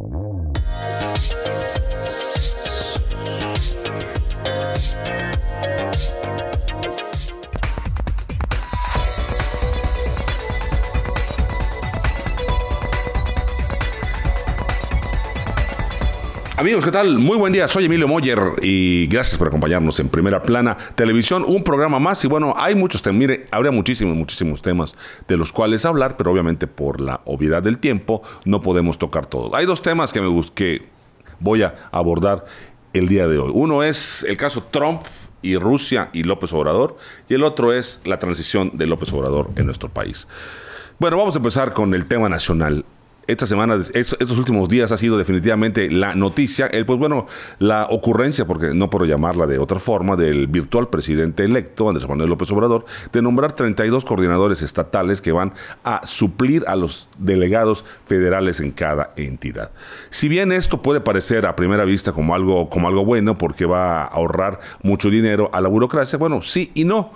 Mm-hmm. Amigos, ¿qué tal? Muy buen día, soy Emilio Moyer y gracias por acompañarnos en Primera Plana Televisión, un programa más y bueno, hay muchos temas, mire, habría muchísimos, muchísimos temas de los cuales hablar, pero obviamente por la obviedad del tiempo no podemos tocar todos. Hay dos temas que me que voy a abordar el día de hoy. Uno es el caso Trump y Rusia y López Obrador y el otro es la transición de López Obrador en nuestro país. Bueno, vamos a empezar con el tema nacional esta semana, estos últimos días ha sido definitivamente la noticia, el, pues bueno, la ocurrencia, porque no puedo llamarla de otra forma, del virtual presidente electo, Andrés Manuel López Obrador, de nombrar 32 coordinadores estatales que van a suplir a los delegados federales en cada entidad. Si bien esto puede parecer a primera vista como algo, como algo bueno, porque va a ahorrar mucho dinero a la burocracia, bueno, sí y no.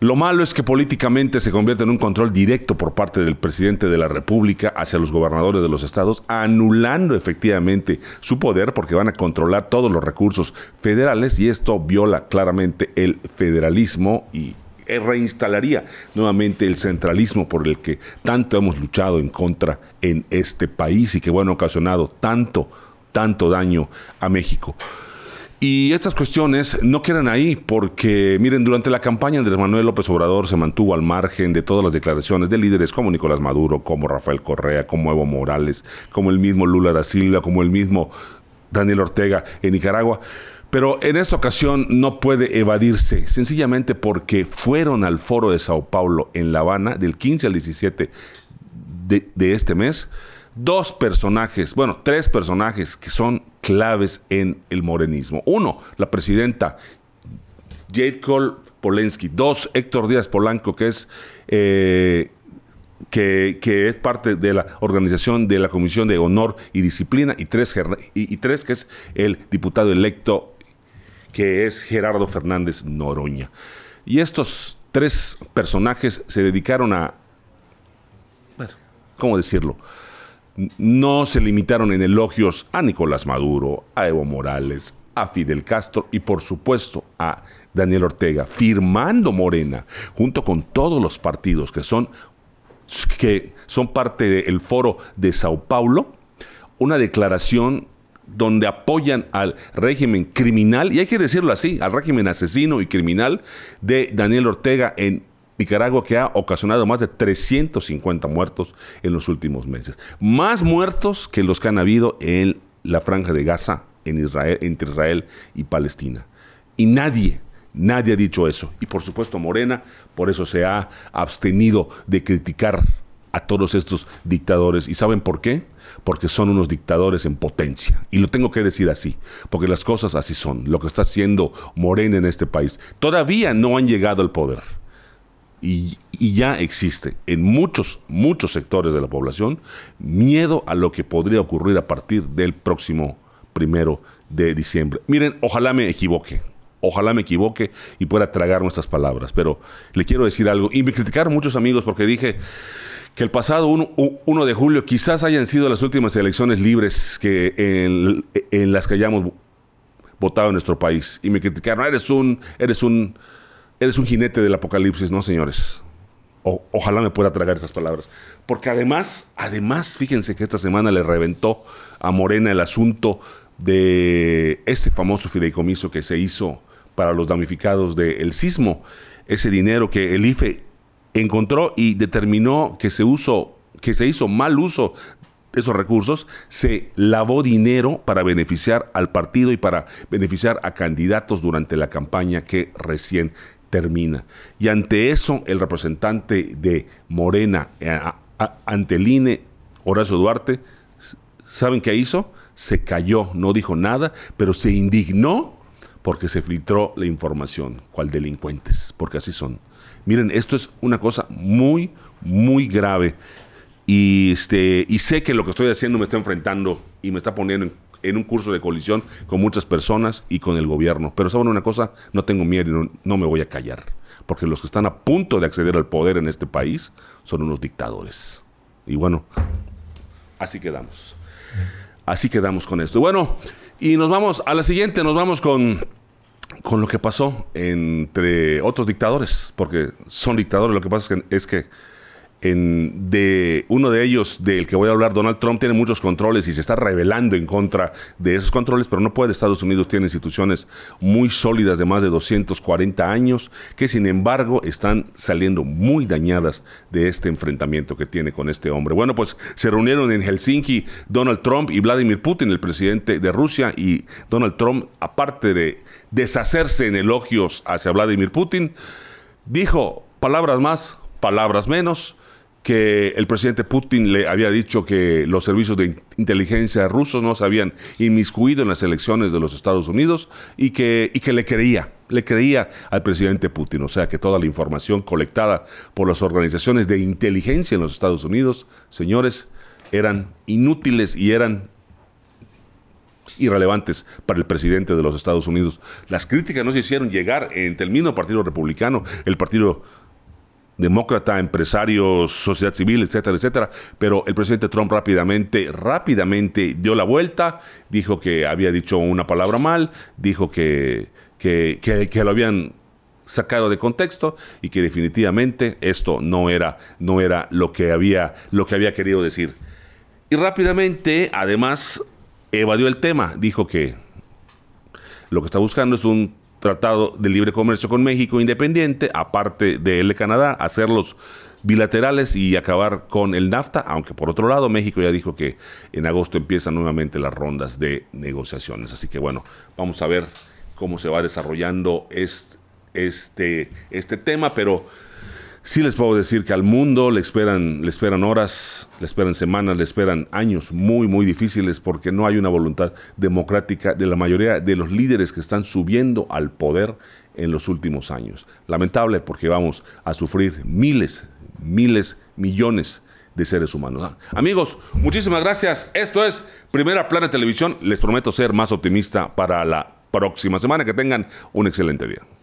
Lo malo es que políticamente se convierte en un control directo por parte del presidente de la República hacia los gobernadores de los estados, anulando efectivamente su poder porque van a controlar todos los recursos federales y esto viola claramente el federalismo y eh, reinstalaría nuevamente el centralismo por el que tanto hemos luchado en contra en este país y que bueno, ha ocasionado tanto, tanto daño a México. Y estas cuestiones no quedan ahí porque, miren, durante la campaña de Manuel López Obrador se mantuvo al margen de todas las declaraciones de líderes como Nicolás Maduro, como Rafael Correa, como Evo Morales, como el mismo Lula da Silva, como el mismo Daniel Ortega en Nicaragua. Pero en esta ocasión no puede evadirse, sencillamente porque fueron al foro de Sao Paulo en La Habana del 15 al 17 de, de este mes dos personajes, bueno, tres personajes que son claves en el morenismo. Uno, la presidenta Jade Cole Polensky. Dos, Héctor Díaz Polanco, que es... Eh, que, es parte de la organización de la Comisión de Honor y Disciplina, y tres, y, tres que es el diputado electo, que es Gerardo Fernández Noroña. Y estos tres personajes se dedicaron a, ¿cómo decirlo? no se limitaron en elogios a Nicolás Maduro, a Evo Morales, a Fidel Castro y por supuesto a Daniel Ortega, firmando Morena junto con todos los partidos que son, que son parte del foro de Sao Paulo, una declaración donde apoyan al régimen criminal, y hay que decirlo así, al régimen asesino y criminal de Daniel Ortega en Nicaragua que ha ocasionado más de 350 muertos en los últimos meses. Más muertos que los que han habido en la franja de Gaza, en Israel, entre Israel y Palestina. Y nadie, nadie ha dicho eso. Y por supuesto Morena, por eso se ha abstenido de criticar a todos estos dictadores. ¿Y saben por qué? Porque son unos dictadores en potencia. Y lo tengo que decir así, porque las cosas así son. Lo que está haciendo Morena en este país. Todavía no han llegado al poder y, ya existe en muchos, muchos sectores de la población miedo a lo que podría ocurrir a partir del próximo primero de diciembre. Miren, ojalá me equivoque, ojalá me equivoque y pueda tragar nuestras palabras, pero le quiero decir algo. Y me criticaron muchos amigos porque dije que el pasado 1 de julio quizás hayan sido las últimas elecciones libres que en, en las que hayamos votado en nuestro país. Y me criticaron, eres un, eres un Eres un jinete del apocalipsis, ¿no, señores? ojalá me pueda tragar esas palabras. Porque además, además, fíjense que esta semana le reventó a Morena el asunto de ese famoso fideicomiso que se hizo para los damnificados del sismo. Ese dinero que el IFE encontró y determinó que se, que se hizo mal uso de esos recursos, se lavó dinero para beneficiar al partido y para beneficiar a candidatos durante la campaña que recién termina. Y ante eso, el representante de Morena eh, ante el INE, Horacio Duarte, ¿saben qué hizo? Se cayó, no dijo nada, pero se indignó porque se filtró la información. Cual delincuentes? Porque así son. Miren, esto es una cosa muy, muy grave. Y, este, y sé que lo que estoy haciendo me está enfrentando y me está poniendo en en un curso de colisión con muchas personas y con el gobierno. Pero saben una cosa, no tengo miedo y no, me voy a callar, porque los que están a punto de acceder al poder en este país son unos dictadores. Y bueno, así quedamos. Así quedamos con esto. Bueno, y nos vamos a la siguiente, nos vamos con, con lo que pasó entre otros dictadores, porque son dictadores, lo que pasa es que, es que en, de uno de ellos, del que voy a hablar, Donald Trump, tiene muchos controles y se está rebelando en contra de esos controles, pero no puede. Estados Unidos tiene instituciones muy sólidas de más de 240 años que, sin embargo, están saliendo muy dañadas de este enfrentamiento que tiene con este hombre. Bueno, pues se reunieron en Helsinki Donald Trump y Vladimir Putin, el presidente de Rusia, y Donald Trump, aparte de deshacerse en elogios hacia Vladimir Putin, dijo palabras más, palabras menos que el presidente Putin le había dicho que los servicios de inteligencia rusos no se habían inmiscuido en las elecciones de los Estados Unidos y que, y que le creía, le creía al presidente Putin. O sea que toda la información colectada por las organizaciones de inteligencia en los Estados Unidos, señores, eran inútiles y eran irrelevantes para el presidente de los Estados Unidos. Las críticas no se hicieron llegar entre el mismo Partido Republicano, el Partido demócrata, empresarios, sociedad civil, etcétera, etcétera. Pero el presidente Trump rápidamente, rápidamente dio la vuelta, dijo que había dicho una palabra mal, dijo que, que, lo habían sacado de contexto y que definitivamente esto no era, no era lo, que había, lo que había querido decir. Y rápidamente, además, evadió el tema, dijo que lo que está buscando es un Tratado de Libre Comercio con México independiente, aparte de el Canadá, hacerlos bilaterales y acabar con el NAFTA, aunque por otro lado México ya dijo que en agosto empiezan nuevamente las rondas de negociaciones. Así que bueno, vamos a ver cómo se va desarrollando este, este, este tema, pero Sí les puedo decir que al mundo le esperan, le esperan horas, le esperan semanas, le esperan años muy, muy difíciles porque no hay una voluntad democrática de la mayoría de los líderes que están subiendo al poder en los últimos años. Lamentable porque vamos a sufrir miles, miles, millones de seres humanos. Amigos, muchísimas gracias. Esto es Primera Plana Televisión. Les prometo ser más optimista para la próxima semana. Que tengan un excelente día.